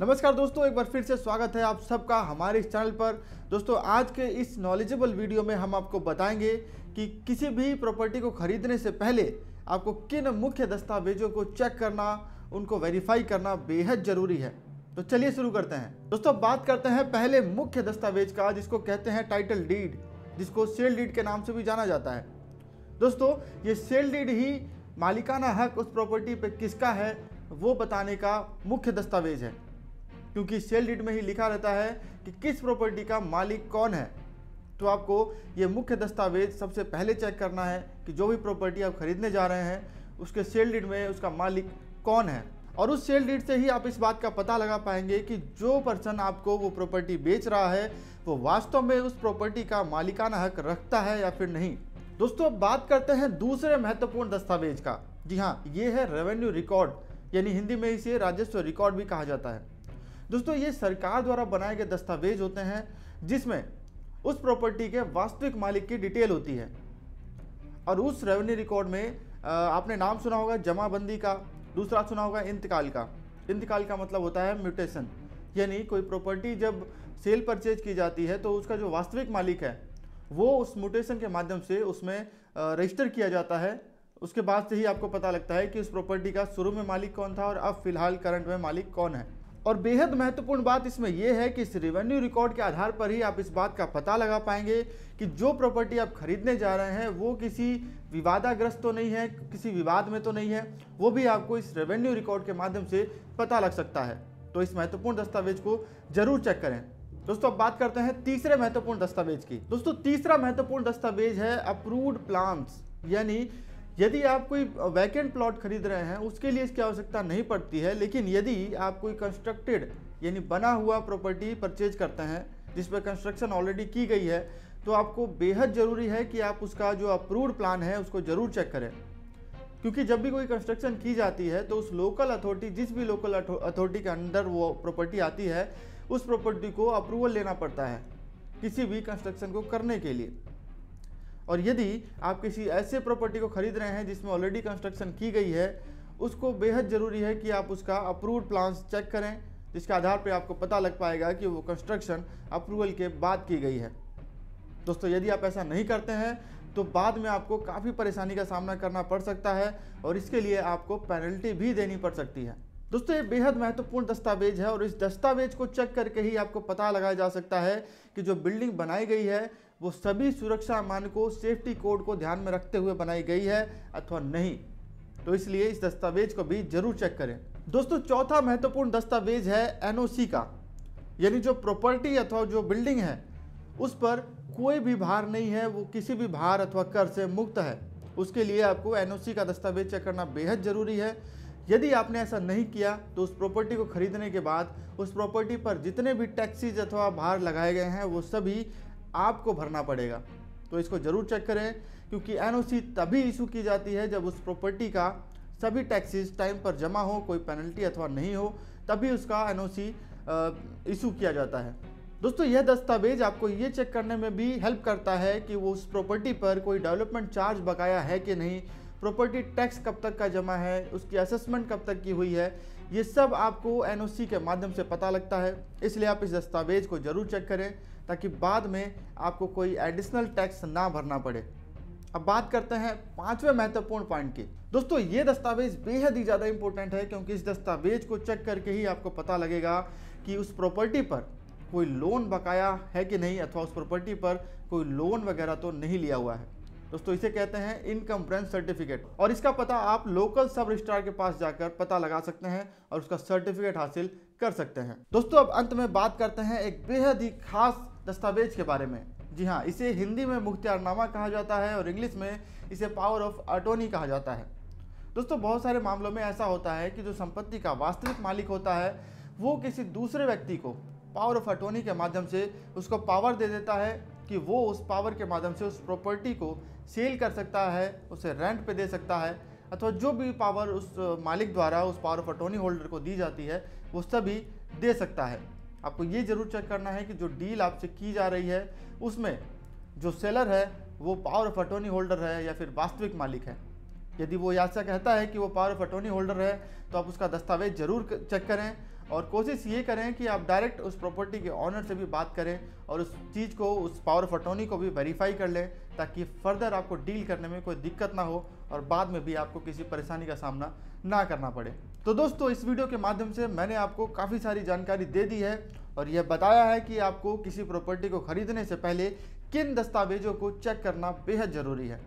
नमस्कार दोस्तों एक बार फिर से स्वागत है आप सबका हमारे इस चैनल पर दोस्तों आज के इस नॉलेजेबल वीडियो में हम आपको बताएंगे कि किसी भी प्रॉपर्टी को खरीदने से पहले आपको किन मुख्य दस्तावेजों को चेक करना उनको वेरीफाई करना बेहद ज़रूरी है तो चलिए शुरू करते हैं दोस्तों बात करते हैं पहले मुख्य दस्तावेज का जिसको कहते हैं टाइटल डीड जिसको सेल डीड के नाम से भी जाना जाता है दोस्तों ये सेल डीड ही मालिकाना हक उस प्रॉपर्टी पे किसका है वो बताने का मुख्य दस्तावेज है क्योंकि सेल डीड में ही लिखा रहता है कि किस प्रॉपर्टी का मालिक कौन है तो आपको ये मुख्य दस्तावेज सबसे पहले चेक करना है कि जो भी प्रॉपर्टी आप खरीदने जा रहे हैं उसके सेल डीड में उसका मालिक कौन है और उस सेल डीड से ही आप इस बात का पता लगा पाएंगे कि जो पर्सन आपको वो प्रॉपर्टी बेच रहा है वो वास्तव में उस प्रॉपर्टी का मालिकाना हक रखता है या फिर नहीं दोस्तों बात करते हैं दूसरे महत्वपूर्ण दस्तावेज का जी हाँ ये है रेवेन्यू रिकॉर्ड यानी हिंदी में इसे राजस्व रिकॉर्ड भी कहा जाता है दोस्तों ये सरकार द्वारा बनाए गए दस्तावेज होते हैं जिसमें उस प्रॉपर्टी के वास्तविक मालिक की डिटेल होती है और उस रेवेन्यू रिकॉर्ड में आपने नाम सुना होगा जमाबंदी का दूसरा सुना होगा इंतकाल का इंतकाल का मतलब होता है म्यूटेशन यानी कोई प्रॉपर्टी जब सेल परचेज की जाती है तो उसका जो वास्तविक मालिक है वो उस म्यूटेशन के माध्यम से उसमें रजिस्टर किया जाता है उसके बाद से ही आपको पता लगता है कि उस प्रॉपर्टी का शुरू में मालिक कौन था और अब फिलहाल करंट में मालिक कौन है और बेहद महत्वपूर्ण बात इसमें यह है कि इस रेवेन्यू रिकॉर्ड के आधार पर ही आप इस बात का पता लगा पाएंगे कि जो प्रॉपर्टी आप खरीदने जा रहे हैं वो किसी विवादाग्रस्त तो नहीं है किसी विवाद में तो नहीं है वो भी आपको इस रेवेन्यू रिकॉर्ड के माध्यम से पता लग सकता है तो इस महत्वपूर्ण दस्तावेज को जरूर चेक करें दोस्तों अब बात करते हैं तीसरे महत्वपूर्ण दस्तावेज की दोस्तों तीसरा महत्वपूर्ण दस्तावेज है अप्रूव्ड प्लान्स यानी यदि आप कोई वैकेंट प्लॉट खरीद रहे हैं उसके लिए इसकी आवश्यकता नहीं पड़ती है लेकिन यदि आप कोई कंस्ट्रक्टेड यानी बना हुआ प्रॉपर्टी परचेज करते हैं जिस पर कंस्ट्रक्शन ऑलरेडी की गई है तो आपको बेहद ज़रूरी है कि आप उसका जो अप्रूव्ड प्लान है उसको ज़रूर चेक करें क्योंकि जब भी कोई कंस्ट्रक्शन की जाती है तो उस लोकल अथॉरिटी जिस भी लोकल अथॉरिटी के अंडर वो प्रॉपर्टी आती है उस प्रॉपर्टी को अप्रूवल लेना पड़ता है किसी भी कंस्ट्रक्शन को करने के लिए और यदि आप किसी ऐसे प्रॉपर्टी को खरीद रहे हैं जिसमें ऑलरेडी कंस्ट्रक्शन की गई है उसको बेहद ज़रूरी है कि आप उसका अप्रूव्ड प्लान्स चेक करें जिसके आधार पर आपको पता लग पाएगा कि वो कंस्ट्रक्शन अप्रूवल के बाद की गई है दोस्तों यदि आप ऐसा नहीं करते हैं तो बाद में आपको काफ़ी परेशानी का सामना करना पड़ सकता है और इसके लिए आपको पेनल्टी भी देनी पड़ सकती है दोस्तों ये बेहद महत्वपूर्ण दस्तावेज है और इस दस्तावेज को चेक करके ही आपको पता लगाया जा सकता है कि जो बिल्डिंग बनाई गई है वो सभी सुरक्षा मानकों सेफ्टी कोड को ध्यान में रखते हुए बनाई गई है अथवा नहीं तो इसलिए इस दस्तावेज को भी जरूर चेक करें दोस्तों चौथा महत्वपूर्ण दस्तावेज है एनओसी का यानी जो प्रॉपर्टी अथवा जो बिल्डिंग है उस पर कोई भी भार नहीं है वो किसी भी भार अथवा कर से मुक्त है उसके लिए आपको एनओसी का दस्तावेज चेक करना बेहद ज़रूरी है यदि आपने ऐसा नहीं किया तो उस प्रॉपर्टी को खरीदने के बाद उस प्रॉपर्टी पर जितने भी टैक्सीज अथवा भार लगाए गए हैं वो सभी आपको भरना पड़ेगा तो इसको ज़रूर चेक करें क्योंकि एन तभी इशू की जाती है जब उस प्रॉपर्टी का सभी टैक्सेस टाइम पर जमा हो कोई पेनल्टी अथवा नहीं हो तभी उसका एनओसी इशू किया जाता है दोस्तों यह दस्तावेज आपको ये चेक करने में भी हेल्प करता है कि वो उस प्रॉपर्टी पर कोई डेवलपमेंट चार्ज बकाया है कि नहीं प्रॉपर्टी टैक्स कब तक का जमा है उसकी असेसमेंट कब तक की हुई है ये सब आपको एनओसी के माध्यम से पता लगता है इसलिए आप इस दस्तावेज को ज़रूर चेक करें ताकि बाद में आपको कोई एडिशनल टैक्स ना भरना पड़े अब बात करते हैं पांचवें महत्वपूर्ण पॉइंट की दोस्तों ये दस्तावेज बेहद ही ज़्यादा इंपॉर्टेंट है क्योंकि इस दस्तावेज को चेक करके ही आपको पता लगेगा कि उस प्रॉपर्टी पर कोई लोन बकाया है कि नहीं अथवा उस प्रॉपर्टी पर कोई लोन वगैरह तो नहीं लिया हुआ है दोस्तों इसे कहते हैं इनकम ब्रेंस सर्टिफिकेट और इसका पता आप लोकल सब रजिस्ट्रार के पास जाकर पता लगा सकते हैं और उसका सर्टिफिकेट हासिल कर सकते हैं दोस्तों अब अंत में बात करते हैं एक बेहद ही खास दस्तावेज के बारे में जी हाँ इसे हिंदी में मुख्तियारनामा कहा जाता है और इंग्लिश में इसे पावर ऑफ अटोनी कहा जाता है दोस्तों बहुत सारे मामलों में ऐसा होता है कि जो संपत्ति का वास्तविक मालिक होता है वो किसी दूसरे व्यक्ति को पावर ऑफ अटोनी के माध्यम से उसको पावर दे देता है कि वो उस पावर के माध्यम से उस प्रॉपर्टी को सेल कर सकता है उसे रेंट पे दे सकता है अथवा जो भी पावर उस मालिक द्वारा उस पावर ऑफ अटोनी होल्डर को दी जाती है वो सभी दे सकता है आपको ये ज़रूर चेक करना है कि जो डील आपसे की जा रही है उसमें जो सेलर है वो पावर ऑफ अटोनी होल्डर है या फिर वास्तविक मालिक है यदि वो याचा कहता है कि वो पावर ऑफ अटोनी होल्डर है तो आप उसका दस्तावेज ज़रूर चेक करें और कोशिश ये करें कि आप डायरेक्ट उस प्रॉपर्टी के ऑनर से भी बात करें और उस चीज़ को उस पावर ऑफ अटोनी को भी वेरीफाई कर लें ताकि फर्दर आपको डील करने में कोई दिक्कत ना हो और बाद में भी आपको किसी परेशानी का सामना ना करना पड़े तो दोस्तों इस वीडियो के माध्यम से मैंने आपको काफ़ी सारी जानकारी दे दी है और यह बताया है कि आपको किसी प्रॉपर्टी को खरीदने से पहले किन दस्तावेजों को चेक करना बेहद ज़रूरी है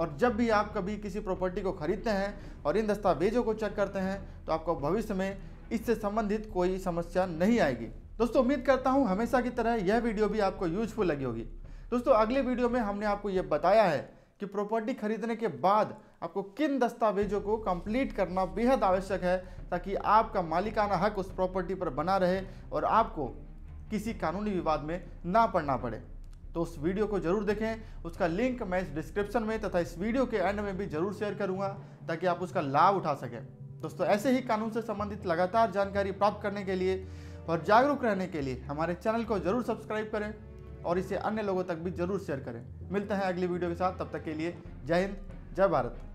और जब भी आप कभी किसी प्रॉपर्टी को खरीदते हैं और इन दस्तावेजों को चेक करते हैं तो आपको भविष्य में इससे संबंधित कोई समस्या नहीं आएगी दोस्तों उम्मीद करता हूँ हमेशा की तरह यह वीडियो भी आपको यूजफुल लगी होगी दोस्तों अगले वीडियो में हमने आपको यह बताया है कि प्रॉपर्टी खरीदने के बाद आपको किन दस्तावेजों को कंप्लीट करना बेहद आवश्यक है ताकि आपका मालिकाना हक उस प्रॉपर्टी पर बना रहे और आपको किसी कानूनी विवाद में ना पड़ना पड़े तो उस वीडियो को जरूर देखें उसका लिंक मैं इस डिस्क्रिप्शन में तथा इस वीडियो के एंड में भी जरूर शेयर करूंगा ताकि आप उसका लाभ उठा सकें दोस्तों ऐसे ही कानून से संबंधित लगातार जानकारी प्राप्त करने के लिए और जागरूक रहने के लिए हमारे चैनल को जरूर सब्सक्राइब करें और इसे अन्य लोगों तक भी जरूर शेयर करें मिलते हैं अगली वीडियो के साथ तब तक के लिए जय हिंद जय भारत